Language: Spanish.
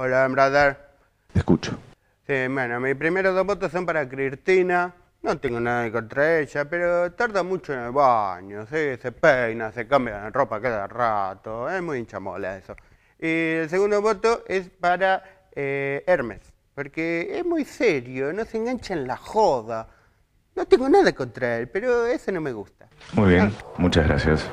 Hola, brother. Te escucho. Sí, bueno, mis primeros dos votos son para Cristina. No tengo nada contra ella, pero tarda mucho en el baño, ¿sí? se peina, se cambia de ropa cada rato, es muy hinchamola eso. Y el segundo voto es para eh, Hermes, porque es muy serio, no se engancha en la joda. No tengo nada contra él, pero ese no me gusta. Muy bien, muchas gracias.